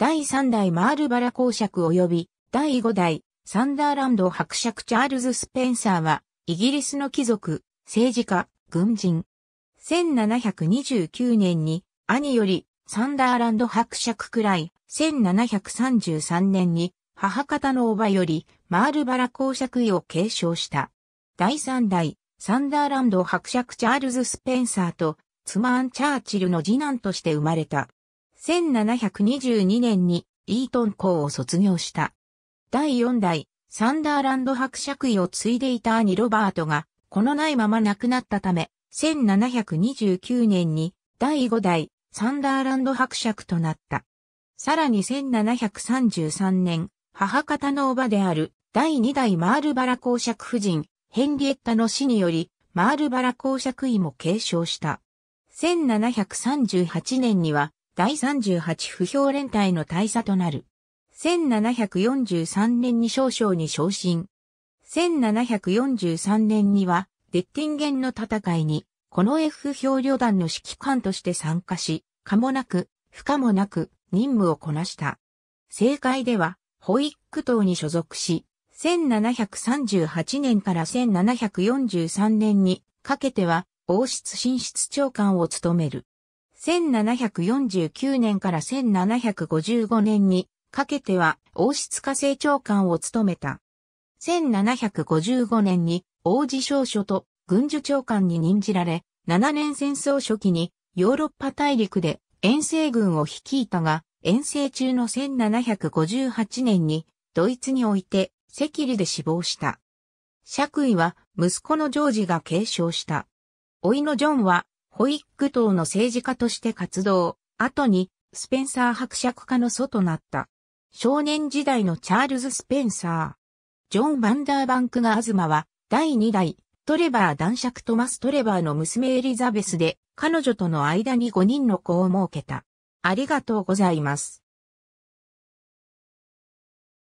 第3代マールバラ公爵及び第5代サンダーランド伯爵チャールズ・スペンサーはイギリスの貴族、政治家、軍人。1729年に兄よりサンダーランド伯爵くらい、1733年に母方の叔母よりマールバラ公爵位を継承した。第3代サンダーランド伯爵チャールズ・スペンサーと妻アン・チャーチルの次男として生まれた。1722年にイートン校を卒業した。第4代サンダーランド伯爵位を継いでいた兄ロバートが、このないまま亡くなったため、1729年に第5代サンダーランド伯爵となった。さらに1733年、母方の叔母である第2代マールバラ公爵夫人、ヘンリエッタの死により、マールバラ公爵位も継承した。1738年には、第38不評連隊の大佐となる。1743年に少将に昇進。1743年には、デッティンゲンの戦いに、この F 不評旅団の指揮官として参加し、可もなく、不可もなく、任務をこなした。政界では、ホイック党に所属し、1738年から1743年にかけては、王室進出長官を務める。1749年から1755年にかけては王室家政長官を務めた。1755年に王子少書と軍需長官に任じられ、7年戦争初期にヨーロッパ大陸で遠征軍を率いたが、遠征中の1758年にドイツにおいて赤痢で死亡した。爵位は息子のジョージが継承した。いのジョンはホイック党の政治家として活動、後にスペンサー伯爵家の祖となった。少年時代のチャールズ・スペンサー。ジョン・バンダーバンクが東は第2代トレバー男爵トマス・トレバーの娘エリザベスで彼女との間に5人の子を設けた。ありがとうございます。